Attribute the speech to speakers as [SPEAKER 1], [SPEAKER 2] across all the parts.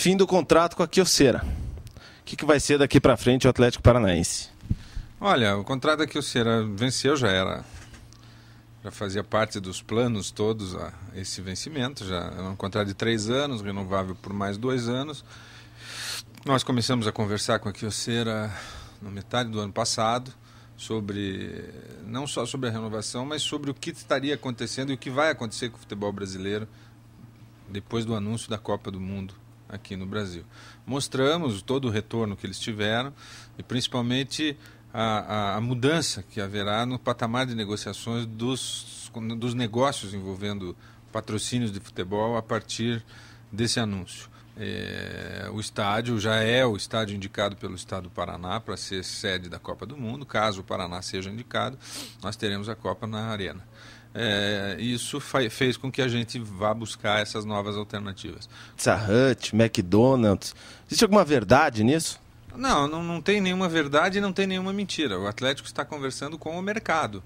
[SPEAKER 1] fim do contrato com a Quioceira. O que, que vai ser daqui para frente o Atlético Paranaense?
[SPEAKER 2] Olha, o contrato da Quioceira venceu, já era. Já fazia parte dos planos todos a ah, esse vencimento. Já era um contrato de três anos, renovável por mais dois anos. Nós começamos a conversar com a Quioceira na metade do ano passado sobre não só sobre a renovação, mas sobre o que estaria acontecendo e o que vai acontecer com o futebol brasileiro depois do anúncio da Copa do Mundo aqui no Brasil. Mostramos todo o retorno que eles tiveram e principalmente a, a, a mudança que haverá no patamar de negociações dos, dos negócios envolvendo patrocínios de futebol a partir desse anúncio. É, o estádio já é o estádio indicado pelo Estado do Paraná para ser sede da Copa do Mundo. Caso o Paraná seja indicado, nós teremos a Copa na Arena é, isso fez com que a gente vá buscar essas novas alternativas.
[SPEAKER 3] Pizza Hut, McDonald's, existe alguma verdade nisso?
[SPEAKER 2] Não, não, não tem nenhuma verdade e não tem nenhuma mentira. O Atlético está conversando com o mercado.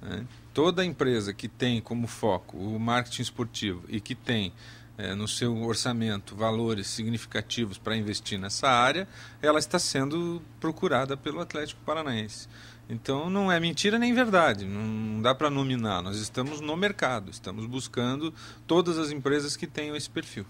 [SPEAKER 2] Né? Toda empresa que tem como foco o marketing esportivo e que tem é, no seu orçamento valores significativos para investir nessa área, ela está sendo procurada pelo Atlético Paranaense. Então não é mentira nem verdade. Não, dá para nominar, nós estamos no mercado, estamos buscando todas as empresas que tenham esse perfil.